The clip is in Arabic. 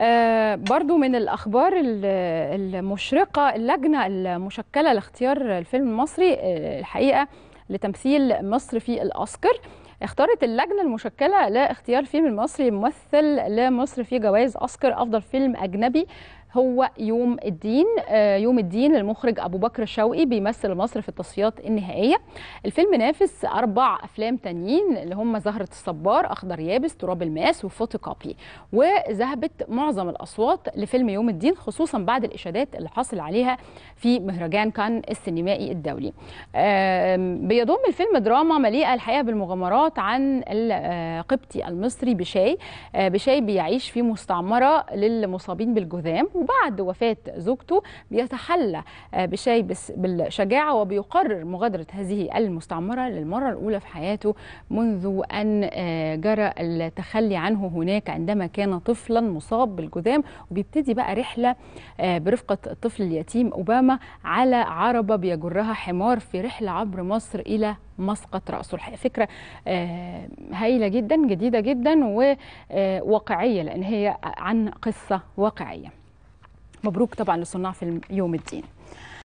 آه، برضو من الأخبار المشرقة اللجنة المشكلة لاختيار الفيلم المصري آه، الحقيقة لتمثيل مصر في الأسكر اختارت اللجنة المشكلة لاختيار فيلم المصري ممثل لمصر في جوائز أسكر أفضل فيلم أجنبي هو يوم الدين آه، يوم الدين للمخرج ابو بكر شوقي بيمثل مصر في التصفيات النهائيه الفيلم نافس اربع افلام تانيين اللي هم زهره الصبار اخضر يابس تراب الماس وفوتوكوبي وذهبت معظم الاصوات لفيلم يوم الدين خصوصا بعد الاشادات اللي حصل عليها في مهرجان كان السينمائي الدولي بيضم الفيلم دراما مليئه الحقيقه بالمغامرات عن القبطي آه، المصري بشاي آه، بشاي بيعيش في مستعمره للمصابين بالجذام وبعد وفاة زوجته بيتحلى آه، بشاي بالشجاعة وبيقرر مغادرة هذه المستعمرة للمرة الأولى في حياته منذ أن آه، جرى التخلي عنه هناك عندما كان طفلا مصاب بالجذام وبيبتدي بقى رحلة آه، برفقة الطفل اليتيم أوباما على عربة بيجرها حمار في رحلة عبر مصر إلى مسقط رأسه الحقيقة فكرة هايلة جدا جديدة جدا وواقعية لأن هي عن قصة واقعية مبروك طبعا لصناع فيلم يوم الدين